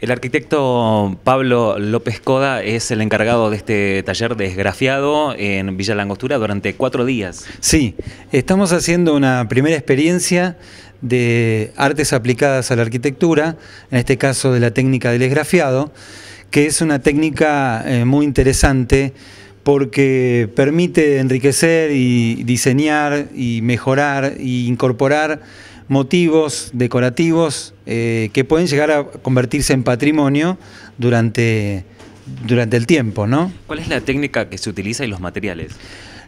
El arquitecto Pablo López Coda es el encargado de este taller de esgrafiado en Villa Langostura durante cuatro días. Sí, estamos haciendo una primera experiencia de artes aplicadas a la arquitectura, en este caso de la técnica del esgrafiado, que es una técnica eh, muy interesante porque permite enriquecer y diseñar y mejorar e incorporar motivos decorativos eh, que pueden llegar a convertirse en patrimonio durante, durante el tiempo, ¿no? ¿Cuál es la técnica que se utiliza y los materiales?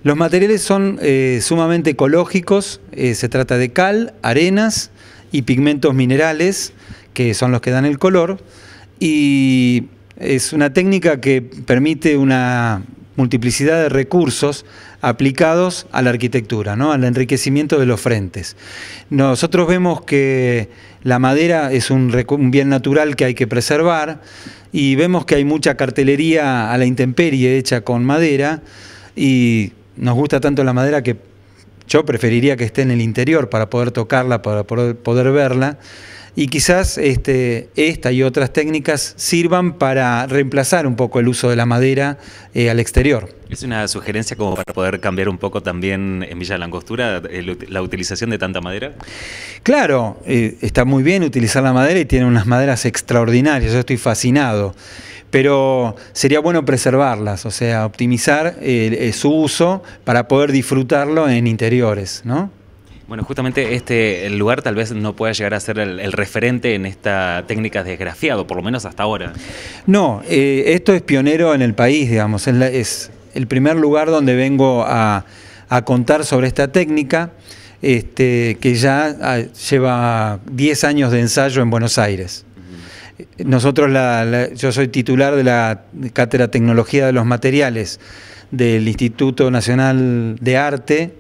Los materiales son eh, sumamente ecológicos, eh, se trata de cal, arenas y pigmentos minerales, que son los que dan el color, y es una técnica que permite una multiplicidad de recursos aplicados a la arquitectura, ¿no? al enriquecimiento de los frentes. Nosotros vemos que la madera es un, bien natural que hay que preservar y vemos que hay mucha cartelería a la intemperie hecha con madera y nos gusta tanto la madera que yo preferiría que esté en el interior para poder tocarla, para poder verla y quizás este, esta y otras técnicas sirvan para reemplazar un poco el uso de la madera eh, al exterior. Es una sugerencia como para poder cambiar un poco también en Villa Langostura eh, la utilización de tanta madera. Claro, eh, está muy bien utilizar la madera y tiene unas maderas extraordinarias, yo estoy fascinado pero sería bueno preservarlas, o sea, optimizar su uso para poder disfrutarlo en interiores, ¿no? Bueno, justamente este lugar tal vez no pueda llegar a ser el, referente en esta técnica desgrafiado, por lo menos hasta ahora. No, eh, esto es pionero en el país, digamos, es, el primer lugar donde vengo a, contar sobre esta técnica, este, que ya ah, lleva 10 años de ensayo en Buenos Aires. Nosotros, yo soy titular de la Cátedra Tecnología de los Materiales del Instituto Nacional de Arte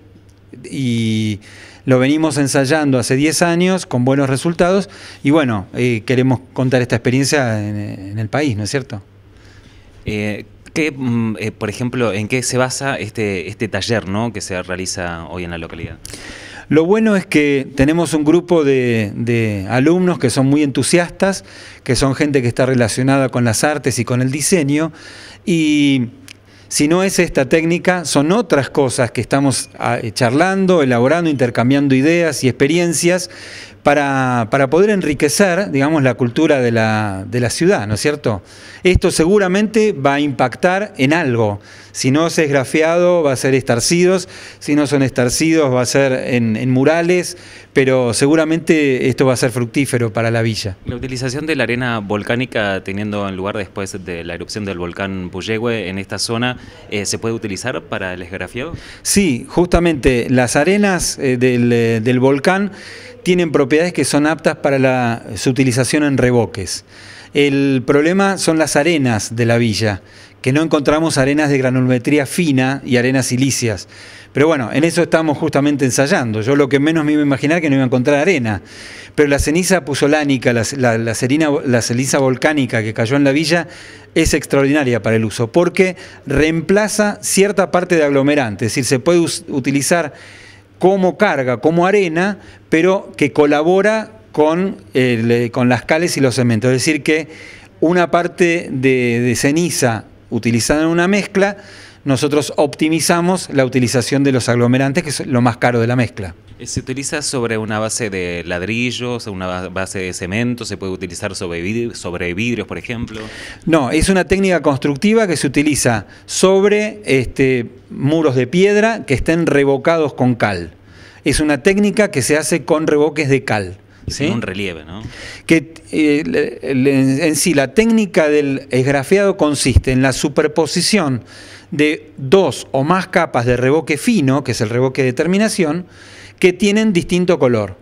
y lo venimos ensayando hace 10 años con buenos resultados y bueno, eh, queremos contar esta experiencia en, el país, ¿no es cierto? Eh, ¿qué, mm, eh, por ejemplo, ¿en qué se basa este, este taller ¿no? que se realiza hoy en la localidad? Lo bueno es que tenemos un grupo de, de, alumnos que son muy entusiastas, que son gente que está relacionada con las artes y con el diseño, y si no es esta técnica, son otras cosas que estamos ah, charlando, elaborando, intercambiando ideas y experiencias, para, poder enriquecer, digamos, la cultura de la, ciudad, ¿no es cierto? Esto seguramente va a impactar en algo. Si no se es grafiado, va a ser estarcidos. Si no son estarcidos, va a ser en, murales. Pero seguramente esto va a ser fructífero para la villa. La utilización de la arena volcánica, teniendo en lugar después de la erupción del volcán Puyehue en esta zona, eh, ¿se puede utilizar para el esgrafiado? Sí, justamente las arenas eh, del, eh, del volcán tienen propiedades que son aptas para la, su utilización en reboques. El problema son las arenas de la villa, que no encontramos arenas de granulometría fina y arenas silicias. Pero bueno, en eso estamos justamente ensayando. Yo lo que menos me iba a imaginar que no iba a encontrar arena. Pero la ceniza puzolánica, la, la ceniza volcánica que cayó en la villa, es extraordinaria para el uso, porque reemplaza cierta parte de aglomerante. Es decir, se puede utilizar como carga, como arena, pero que colabora eh, con, las cales y los cementos. Es decir, que una parte de ceniza utilizada en una mezcla nosotros optimizamos la utilización de los aglomerantes, que es lo más caro de la mezcla. Eh, ¿Se utiliza sobre una base de ladrillos, una base de cemento? ¿Se puede utilizar sobre, sobre vidrios, por ejemplo? No, es una técnica constructiva que se utiliza sobre este, muros de piedra que estén revocados con cal. Es una técnica que se hace con revoques de cal. ¿Sí? un relieve, ¿no? Que eh, en, sí la técnica del esgrafiado consiste en la superposición de dos o más capas de revoque fino, que es el revoque de terminación, que tienen distinto color.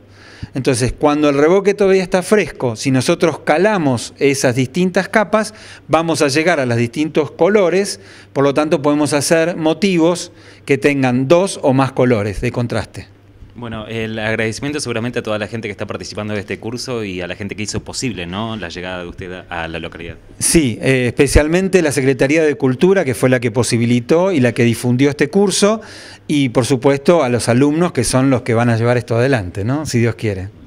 Entonces, cuando el revoque todavía está fresco, si nosotros calamos esas distintas capas, vamos a llegar a los distintos colores, por lo tanto podemos hacer motivos que tengan dos o más colores de contraste. Bueno, el agradecimiento seguramente a toda la gente que está participando de este curso y a la gente que hizo posible ¿no? la llegada de usted a la localidad. Sí, eh, especialmente la Secretaría de Cultura, que fue la que posibilitó y la que difundió este curso, y por supuesto a los alumnos, que son los que van a llevar esto adelante, ¿no? si Dios quiere.